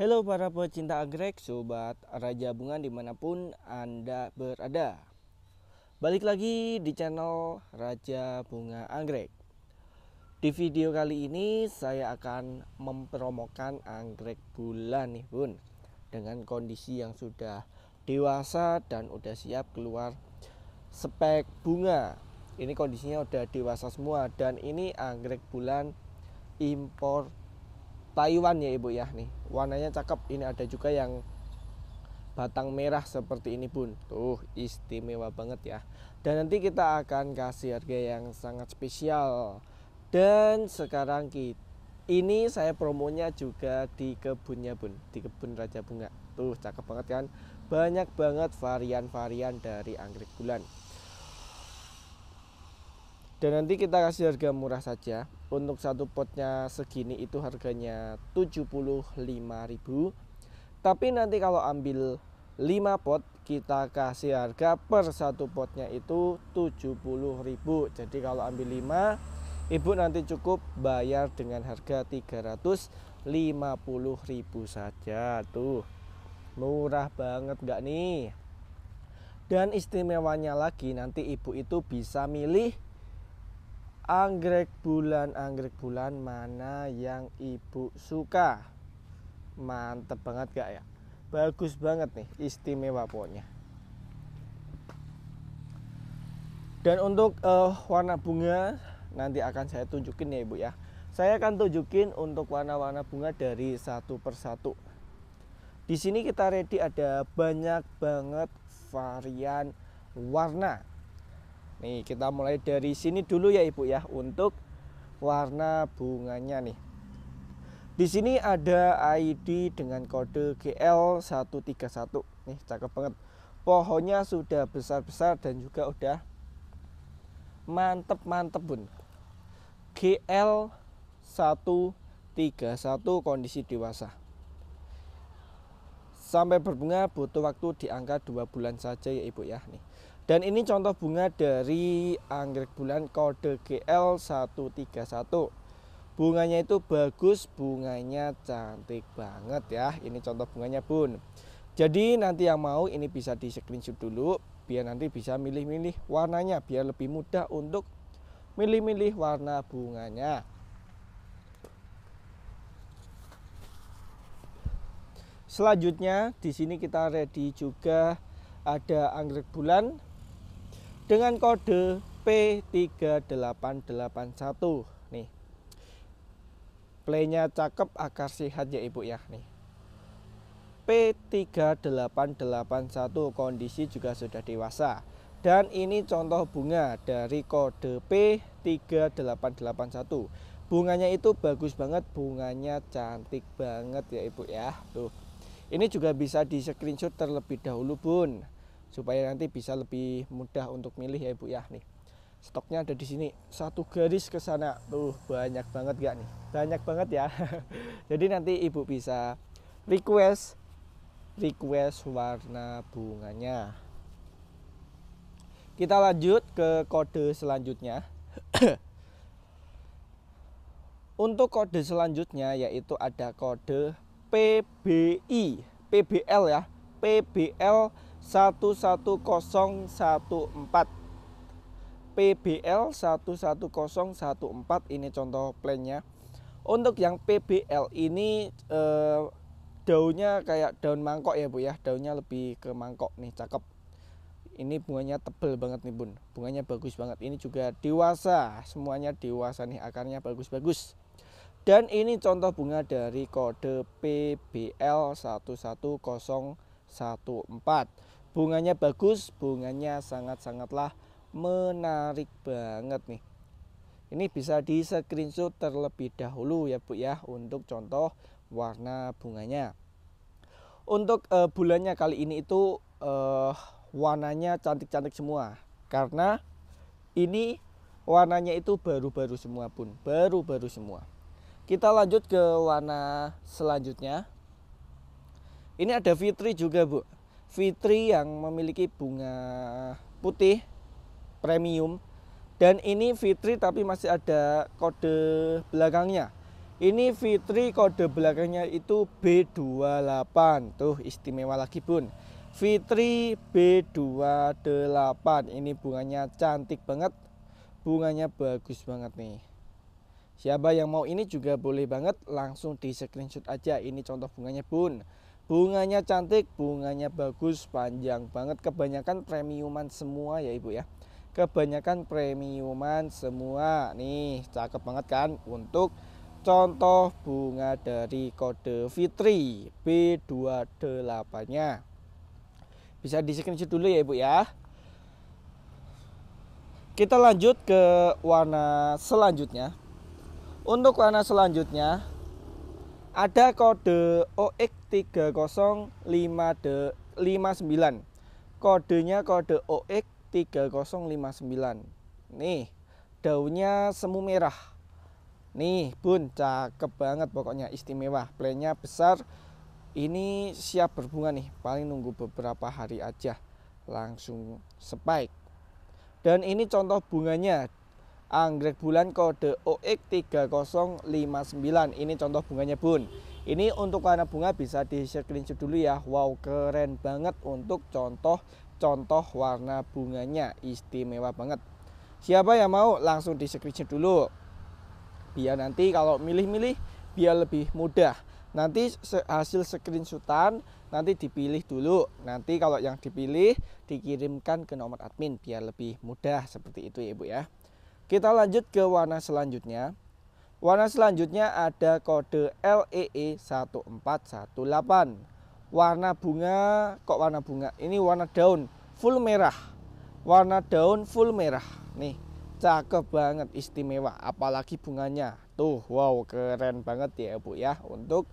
Halo para pecinta anggrek, sobat Raja Bunga dimanapun Anda berada Balik lagi di channel Raja Bunga Anggrek Di video kali ini saya akan mempromokan anggrek bulan nih bun Dengan kondisi yang sudah dewasa dan udah siap keluar spek bunga Ini kondisinya udah dewasa semua dan ini anggrek bulan impor Taiwan ya ibu ya nih warnanya cakep ini ada juga yang batang merah seperti ini pun. tuh istimewa banget ya dan nanti kita akan kasih harga yang sangat spesial dan sekarang kita ini saya promonya juga di kebunnya bun di kebun raja bunga tuh cakep banget kan banyak banget varian-varian dari anggrek bulan dan nanti kita kasih harga murah saja untuk satu potnya segini itu harganya 75.000 tapi nanti kalau ambil 5 pot kita kasih harga per satu potnya itu 70.000 jadi kalau ambil 5 ibu nanti cukup bayar dengan harga 350.000 saja tuh murah banget gak nih dan istimewanya lagi nanti ibu itu bisa milih Anggrek bulan, anggrek bulan mana yang ibu suka? Mantep banget gak ya? Bagus banget nih, istimewa pokoknya. Dan untuk uh, warna bunga nanti akan saya tunjukin ya ibu ya. Saya akan tunjukin untuk warna-warna bunga dari satu persatu. Di sini kita ready ada banyak banget varian warna Nih kita mulai dari sini dulu ya Ibu ya untuk warna bunganya nih. Di sini ada ID dengan kode GL131. Nih cakep banget. Pohonnya sudah besar-besar dan juga udah mantep-mantep bun. GL131 kondisi dewasa. Sampai berbunga butuh waktu di angka bulan saja ya Ibu ya. Nih dan ini contoh bunga dari anggrek bulan kode GL131. Bunganya itu bagus, bunganya cantik banget ya. Ini contoh bunganya, Bun. Jadi nanti yang mau ini bisa di screenshot dulu biar nanti bisa milih-milih warnanya biar lebih mudah untuk milih-milih warna bunganya. Selanjutnya di sini kita ready juga ada anggrek bulan dengan kode P3881 nih. Playnya cakep akar sehat ya Ibu ya nih. P3881 kondisi juga sudah dewasa dan ini contoh bunga dari kode P3881 bunganya itu bagus banget bunganya cantik banget ya ibu ya tuh ini juga bisa di screenshot terlebih dahulu bun supaya nanti bisa lebih mudah untuk milih ya Ibu ya nih. Stoknya ada di sini satu garis ke sana. Tuh, banyak banget gak nih? Banyak banget ya. Jadi nanti Ibu bisa request request warna bunganya. Kita lanjut ke kode selanjutnya. Untuk kode selanjutnya yaitu ada kode PBI, PBL ya, PBL 11014 PBL 11014 ini contoh plannya untuk yang PBL ini eh, daunnya kayak daun mangkok ya Bu ya daunnya lebih ke mangkok nih cakep ini bunganya tebel banget nih Bun bunganya bagus banget ini juga dewasa semuanya dewasa nih akarnya bagus-bagus dan ini contoh bunga dari kode PBL 11014 Bunganya bagus, bunganya sangat-sangatlah menarik banget nih. Ini bisa di screenshot terlebih dahulu ya Bu ya untuk contoh warna bunganya. Untuk uh, bulannya kali ini itu uh, warnanya cantik-cantik semua karena ini warnanya itu baru-baru semua pun, baru-baru semua. Kita lanjut ke warna selanjutnya. Ini ada Fitri juga, Bu. Fitri yang memiliki bunga putih premium dan ini Fitri tapi masih ada kode belakangnya ini Fitri kode belakangnya itu B28 tuh istimewa lagi bun Fitri B28 ini bunganya cantik banget bunganya bagus banget nih siapa yang mau ini juga boleh banget langsung di screenshot aja ini contoh bunganya bun Bunganya cantik, bunganya bagus, panjang banget. Kebanyakan premiuman semua ya Ibu ya. Kebanyakan premiuman semua. Nih, cakep banget kan untuk contoh bunga dari kode Fitri B28-nya. Bisa di screenshot dulu ya Ibu ya. Kita lanjut ke warna selanjutnya. Untuk warna selanjutnya, ada kode OX3059. Kodenya kode OX3059. Nih, daunnya semu merah. Nih, Bun, cakep banget pokoknya istimewa. Plannya besar. Ini siap berbunga nih, paling nunggu beberapa hari aja langsung spike. Dan ini contoh bunganya anggrek bulan kode OX3059 ini contoh bunganya bun ini untuk warna bunga bisa di screenshot dulu ya wow keren banget untuk contoh-contoh warna bunganya istimewa banget siapa yang mau langsung di screenshot dulu biar nanti kalau milih-milih biar lebih mudah nanti hasil screenshotan nanti dipilih dulu nanti kalau yang dipilih dikirimkan ke nomor admin biar lebih mudah seperti itu ya ibu ya kita lanjut ke warna selanjutnya. Warna selanjutnya ada kode LEE 1418. E warna bunga, kok warna bunga? Ini warna daun full merah. Warna daun full merah. Nih, cakep banget, istimewa, apalagi bunganya. Tuh, wow, keren banget ya, Bu ya, untuk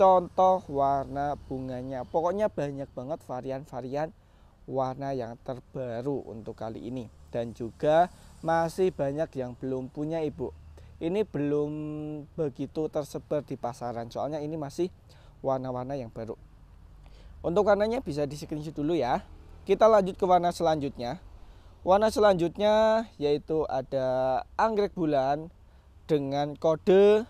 contoh warna bunganya. Pokoknya banyak banget varian-varian warna yang terbaru untuk kali ini dan juga masih banyak yang belum punya ibu. Ini belum begitu tersebar di pasaran, soalnya ini masih warna-warna yang baru. Untuk warnanya bisa di screenshot dulu ya. Kita lanjut ke warna selanjutnya. Warna selanjutnya yaitu ada anggrek bulan dengan kode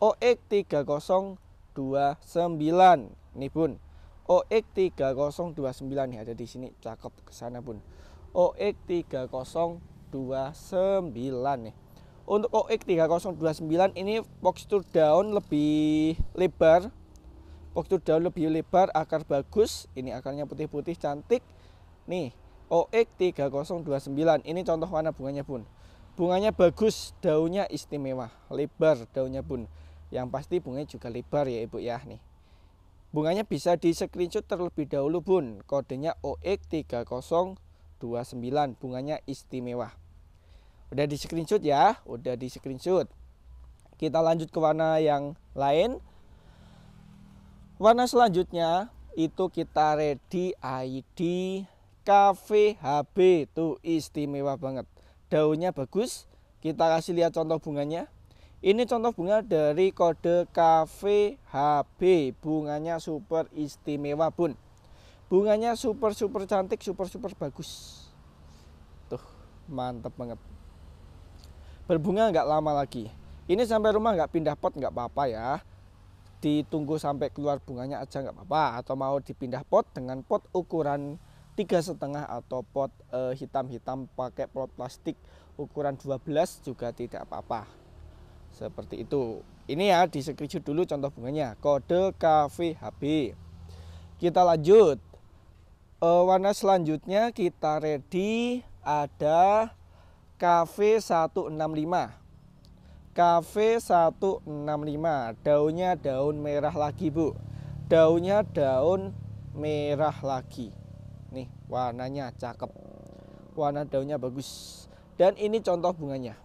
OX3029. Nih Bun. OX3029 nih ada di sini. Cakep ke sana Bun. OX3029 3029 nih untuk OX 3029 ini postur daun lebih lebar postur daun lebih lebar akar bagus ini akarnya putih-putih cantik nih OX 3029 ini contoh warna bunganya pun, bunganya bagus daunnya istimewa lebar daunnya pun, yang pasti bunganya juga lebar ya ibu ya nih bunganya bisa di screenshot terlebih dahulu bun kodenya OX 3029 29 bunganya istimewa udah di screenshot ya udah di screenshot kita lanjut ke warna yang lain warna selanjutnya itu kita ready ID KVHB tuh istimewa banget daunnya bagus kita kasih lihat contoh bunganya ini contoh bunga dari kode KVHB bunganya super istimewa bun Bunganya super super cantik, super super bagus. Tuh, mantep banget. Berbunga nggak lama lagi. Ini sampai rumah nggak pindah pot nggak apa-apa ya. Ditunggu sampai keluar bunganya aja nggak apa-apa. Atau mau dipindah pot dengan pot ukuran tiga setengah atau pot eh, hitam-hitam pakai pot plastik ukuran 12 juga tidak apa-apa seperti itu ini ya di screenshot dulu contoh bunganya kode KVHB kita lanjut uh, warna selanjutnya kita ready ada KV165 KV165 daunnya daun merah lagi bu daunnya daun merah lagi nih warnanya cakep warna daunnya bagus dan ini contoh bunganya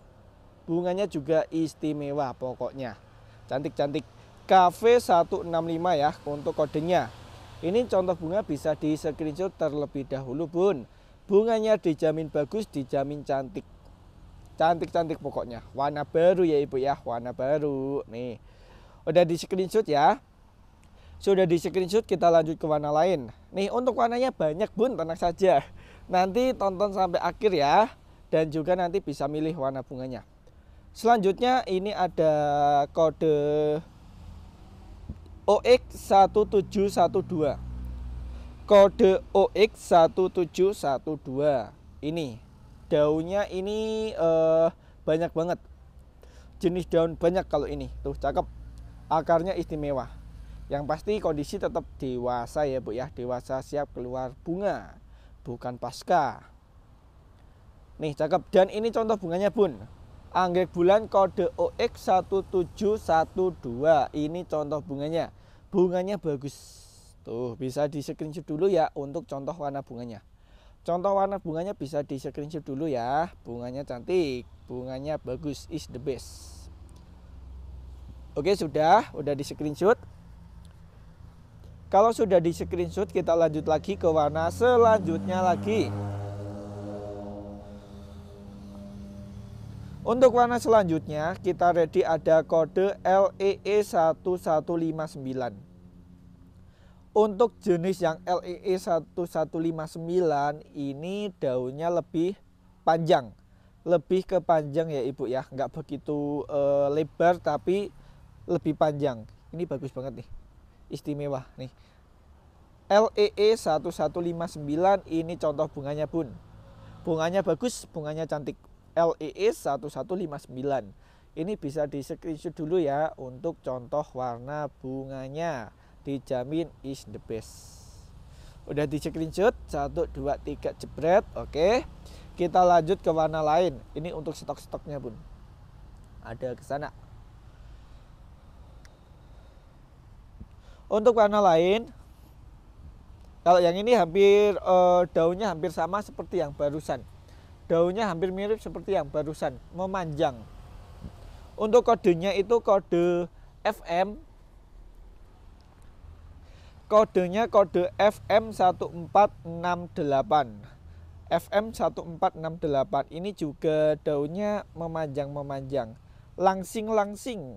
bunganya juga istimewa pokoknya cantik-cantik KV165 ya untuk kodenya ini contoh bunga bisa di screenshot terlebih dahulu bun. Bunganya dijamin bagus, dijamin cantik. Cantik-cantik pokoknya. Warna baru ya ibu ya, warna baru. Nih, udah di screenshot ya. Sudah di screenshot kita lanjut ke warna lain. Nih untuk warnanya banyak bun, tenang saja. Nanti tonton sampai akhir ya. Dan juga nanti bisa milih warna bunganya. Selanjutnya ini ada kode OX1712 kode OX1712 ini daunnya ini eh, banyak banget jenis daun banyak kalau ini tuh cakep akarnya istimewa yang pasti kondisi tetap dewasa ya Bu ya dewasa siap keluar bunga bukan pasca nih cakep dan ini contoh bunganya Bun anggrek bulan kode OX1712 ini contoh bunganya bunganya bagus tuh bisa di screenshot dulu ya untuk contoh warna bunganya contoh warna bunganya bisa di screenshot dulu ya bunganya cantik bunganya bagus is the best oke sudah udah di screenshot kalau sudah di screenshot kita lanjut lagi ke warna selanjutnya lagi Untuk warna selanjutnya, kita ready ada kode LEE1159. Untuk jenis yang LEE1159 ini daunnya lebih panjang. Lebih ke panjang ya Ibu ya, nggak begitu e, lebar tapi lebih panjang. Ini bagus banget nih, istimewa nih. LEE1159 ini contoh bunganya bun. Bunganya bagus, bunganya cantik. LES e 1159 ini bisa di screenshot dulu ya untuk contoh warna bunganya dijamin is the best udah di screenshot 1 2 3 jebret oke kita lanjut ke warna lain ini untuk stok-stoknya pun ada ke sana untuk warna lain kalau yang ini hampir eh, daunnya hampir sama seperti yang barusan daunnya hampir mirip seperti yang barusan, memanjang. Untuk kodenya itu kode FM. Kodenya kode FM1468. FM1468 ini juga daunnya memanjang-memanjang, langsing-langsing.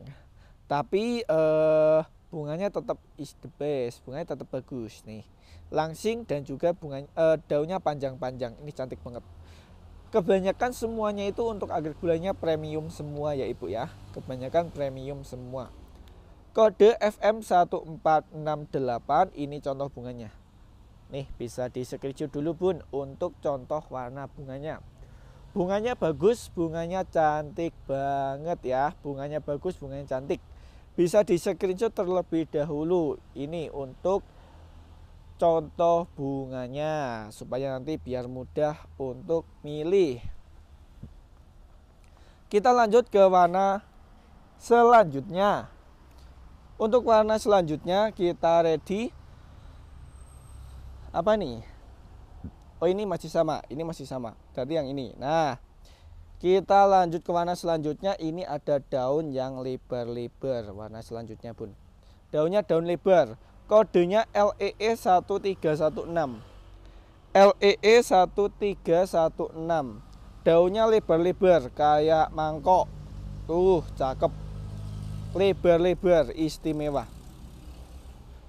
Tapi eh, bunganya tetap is the best, bunganya tetap bagus nih. Langsing dan juga bunga eh, daunnya panjang-panjang. Ini cantik banget kebanyakan semuanya itu untuk agar gulanya premium semua ya Ibu ya. Kebanyakan premium semua. Kode FM1468 ini contoh bunganya. Nih bisa di screenshot dulu Bun untuk contoh warna bunganya. Bunganya bagus, bunganya cantik banget ya. Bunganya bagus, bunganya cantik. Bisa di screenshot terlebih dahulu. Ini untuk contoh bunganya supaya nanti biar mudah untuk milih. Kita lanjut ke warna selanjutnya. Untuk warna selanjutnya kita ready apa nih? Oh ini masih sama, ini masih sama. Jadi yang ini. Nah, kita lanjut ke warna selanjutnya. Ini ada daun yang lebar-lebar. Warna selanjutnya pun. Daunnya daun lebar kodenya LEE 1316 LEE 1316 daunnya lebar-lebar kayak mangkok tuh cakep lebar-lebar istimewa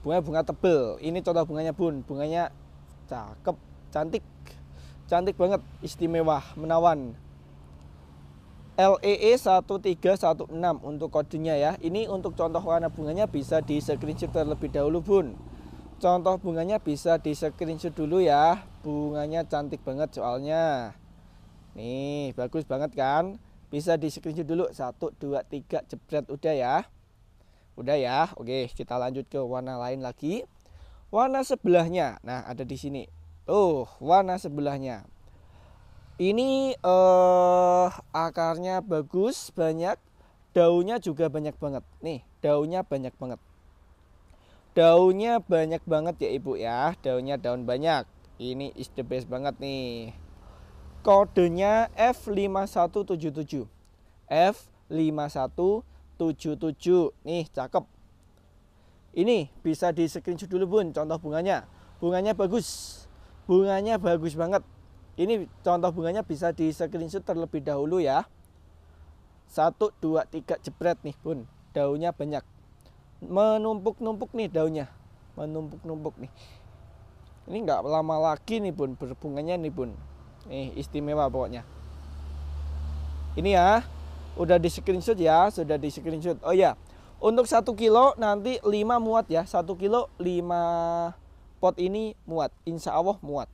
bunga bunga tebel ini contoh bunganya bun bunganya cakep cantik cantik banget istimewa menawan LEE 1316 e untuk kodenya ya. Ini untuk contoh warna bunganya bisa di screenshot terlebih dahulu, Bun. Contoh bunganya bisa di screenshot dulu ya. Bunganya cantik banget soalnya. Nih, bagus banget kan? Bisa di screenshot dulu 1 2 3 jebret udah ya. Udah ya. Oke, kita lanjut ke warna lain lagi. Warna sebelahnya. Nah, ada di sini. Oh warna sebelahnya. Ini eh, akarnya bagus, banyak, daunnya juga banyak banget. Nih, daunnya banyak banget. Daunnya banyak banget ya Ibu ya, daunnya daun banyak. Ini is the best banget nih. Kodenya F5177. F5177. Nih, cakep. Ini bisa di screenshot dulu Bun, contoh bunganya. Bunganya bagus. Bunganya bagus banget ini contoh bunganya bisa di screenshot terlebih dahulu ya. Satu dua tiga jepret nih bun. Daunnya banyak. Menumpuk-numpuk nih daunnya. Menumpuk-numpuk nih. Ini nggak lama lagi nih bun berbunganya nih bun. Nih istimewa pokoknya. Ini ya. Udah di screenshot ya. Sudah di screenshot. Oh ya. Untuk satu kilo nanti 5 muat ya. satu kilo 5 pot ini muat. Insya Allah muat.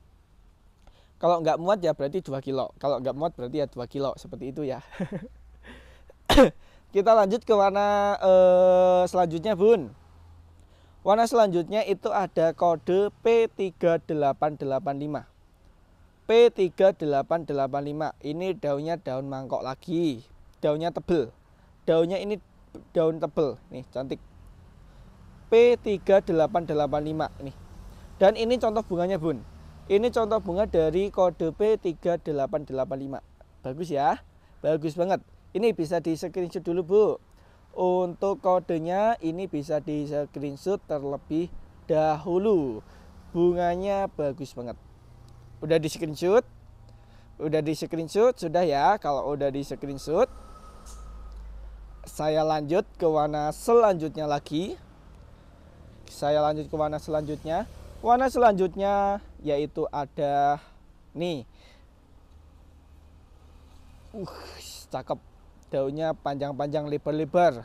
Kalau nggak muat ya berarti 2 kilo. Kalau nggak muat berarti ya 2 kilo. Seperti itu ya. Kita lanjut ke warna eh, selanjutnya bun. Warna selanjutnya itu ada kode P3885. P3885 ini daunnya daun mangkok lagi. Daunnya tebel. Daunnya ini daun tebel. Nih cantik. P3885 nih. Dan ini contoh bunganya bun ini contoh bunga dari kode P3885. Bagus ya. Bagus banget. Ini bisa di screenshot dulu, Bu. Untuk kodenya ini bisa di screenshot terlebih dahulu. Bunganya bagus banget. Udah di screenshot? Udah di screenshot sudah ya. Kalau udah di screenshot saya lanjut ke warna selanjutnya lagi. Saya lanjut ke warna selanjutnya. Warna selanjutnya yaitu ada nih. Uh, cakep. Daunnya panjang-panjang lebar-lebar.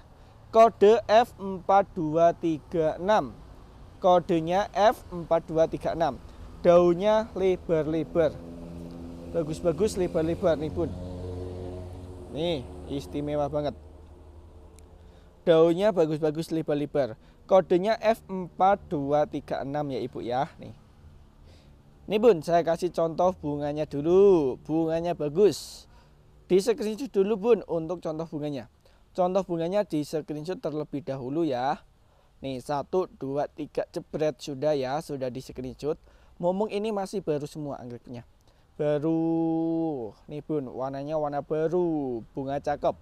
Kode F4236. Kodenya F4236. Daunnya lebar-lebar. Bagus-bagus lebar-lebar nih, Bun. Nih, istimewa banget. Daunnya bagus-bagus lebar-lebar. Kodenya F4236 ya Ibu ya. Nih. Nih Bun, saya kasih contoh bunganya dulu. Bunganya bagus. Di screenshot dulu Bun untuk contoh bunganya. Contoh bunganya di screenshot terlebih dahulu ya. Nih, 1 2 3 jebret sudah ya, sudah di screenshot. Momong ini masih baru semua anggreknya. Baru. Nih Bun, warnanya warna baru, bunga cakep.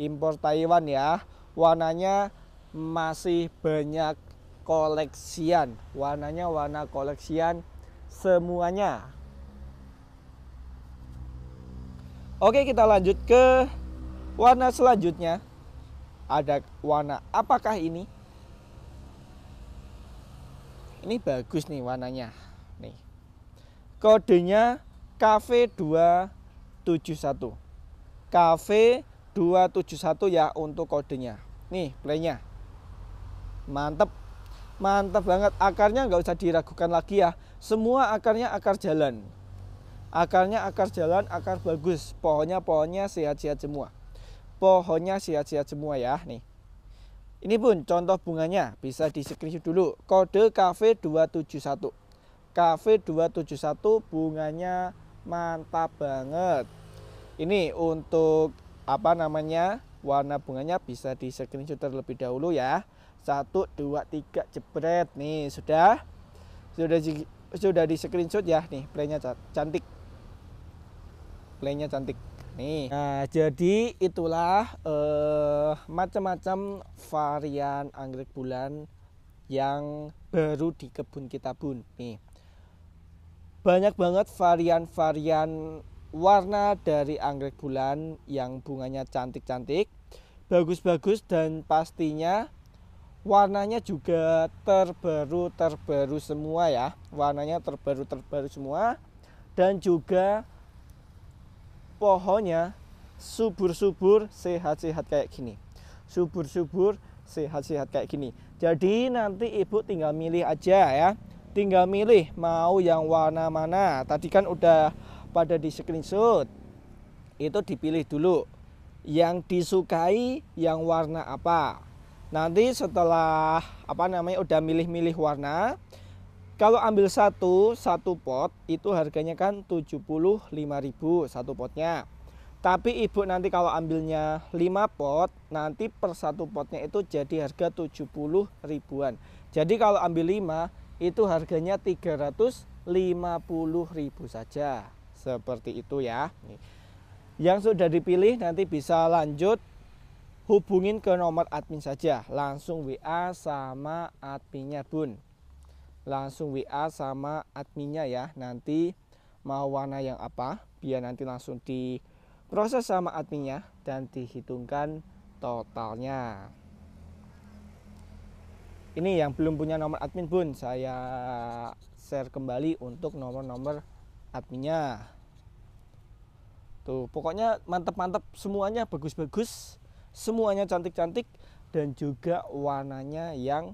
Impor Taiwan ya. Warnanya masih banyak koleksian. Warnanya warna koleksian semuanya. Oke, kita lanjut ke warna selanjutnya. Ada warna apakah ini? Ini bagus nih warnanya. Nih. Kodenya KV271. KV271 ya untuk kodenya. Nih, playnya mantep mantap banget akarnya nggak usah diragukan lagi ya semua akarnya akar jalan akarnya akar jalan akar bagus pohonnya pohonnya sehat-sehat semua pohonnya sehat-sehat semua ya nih ini pun contoh bunganya bisa di screenshot dulu kode KV271 KV271 bunganya mantap banget ini untuk apa namanya warna bunganya bisa di screenshot terlebih dahulu ya satu dua tiga jebret nih sudah sudah di, sudah di screenshot ya nih playnya cantik playnya cantik nih nah jadi itulah eh, macam-macam varian anggrek bulan yang baru di kebun kita bun nih banyak banget varian-varian warna dari anggrek bulan yang bunganya cantik-cantik bagus-bagus dan pastinya warnanya juga terbaru terbaru semua ya warnanya terbaru terbaru semua dan juga pohonnya subur-subur sehat-sehat kayak gini subur-subur sehat-sehat kayak gini jadi nanti ibu tinggal milih aja ya tinggal milih mau yang warna mana tadi kan udah pada di screenshot itu dipilih dulu yang disukai yang warna apa Nanti setelah apa namanya udah milih-milih warna, kalau ambil satu satu pot itu harganya kan 75.000 satu potnya. Tapi ibu nanti kalau ambilnya 5 pot, nanti per satu potnya itu jadi harga 70 ribuan. Jadi kalau ambil 5 itu harganya 350 ribu saja. Seperti itu ya. Yang sudah dipilih nanti bisa lanjut hubungin ke nomor admin saja langsung WA sama adminnya bun langsung WA sama adminnya ya nanti mau warna yang apa biar nanti langsung diproses sama adminnya dan dihitungkan totalnya ini yang belum punya nomor admin bun saya share kembali untuk nomor-nomor adminnya tuh pokoknya mantep-mantep semuanya bagus-bagus semuanya cantik-cantik dan juga warnanya yang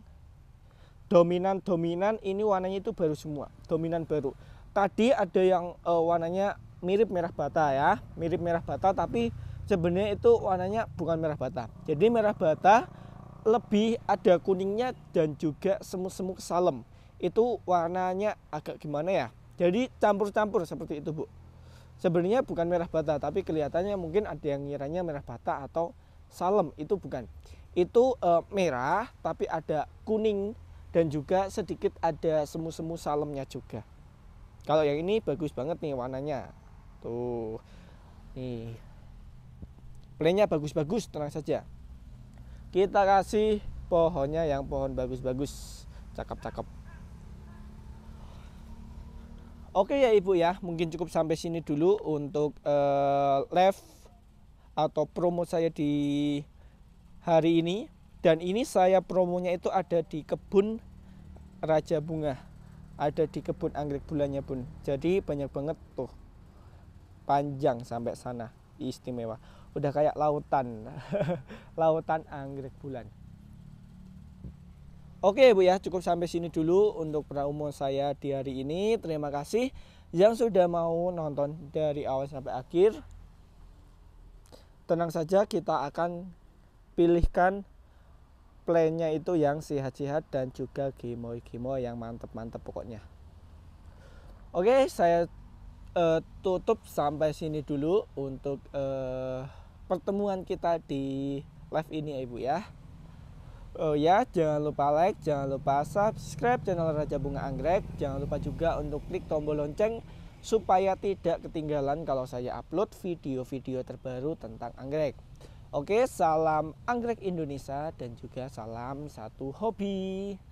dominan-dominan ini warnanya itu baru semua dominan baru tadi ada yang e, warnanya mirip merah bata ya mirip merah bata tapi sebenarnya itu warnanya bukan merah bata jadi merah bata lebih ada kuningnya dan juga semu-semu salem itu warnanya agak gimana ya jadi campur-campur seperti itu bu sebenarnya bukan merah bata tapi kelihatannya mungkin ada yang ngiranya merah bata atau salem itu bukan. Itu e, merah tapi ada kuning dan juga sedikit ada semu-semu salemnya juga. Kalau yang ini bagus banget nih warnanya. Tuh. Nih. Plannya bagus-bagus, tenang saja. Kita kasih pohonnya yang pohon bagus-bagus. Cakep-cakep. Oke ya Ibu ya, mungkin cukup sampai sini dulu untuk uh, live atau promo saya di hari ini dan ini saya promonya itu ada di kebun Raja Bunga ada di kebun anggrek bulannya pun jadi banyak banget tuh panjang sampai sana istimewa udah kayak lautan lautan anggrek bulan oke bu ya cukup sampai sini dulu untuk promo saya di hari ini terima kasih yang sudah mau nonton dari awal sampai akhir tenang saja kita akan pilihkan plannya itu yang sihat-sihat dan juga gemoy-gemoy yang mantep-mantep pokoknya. Oke, saya uh, tutup sampai sini dulu untuk uh, pertemuan kita di live ini ya Ibu ya. Oh ya, jangan lupa like, jangan lupa subscribe channel Raja Bunga Anggrek. Jangan lupa juga untuk klik tombol lonceng supaya tidak ketinggalan kalau saya upload video-video terbaru tentang anggrek. Oke, salam anggrek Indonesia dan juga salam satu hobi.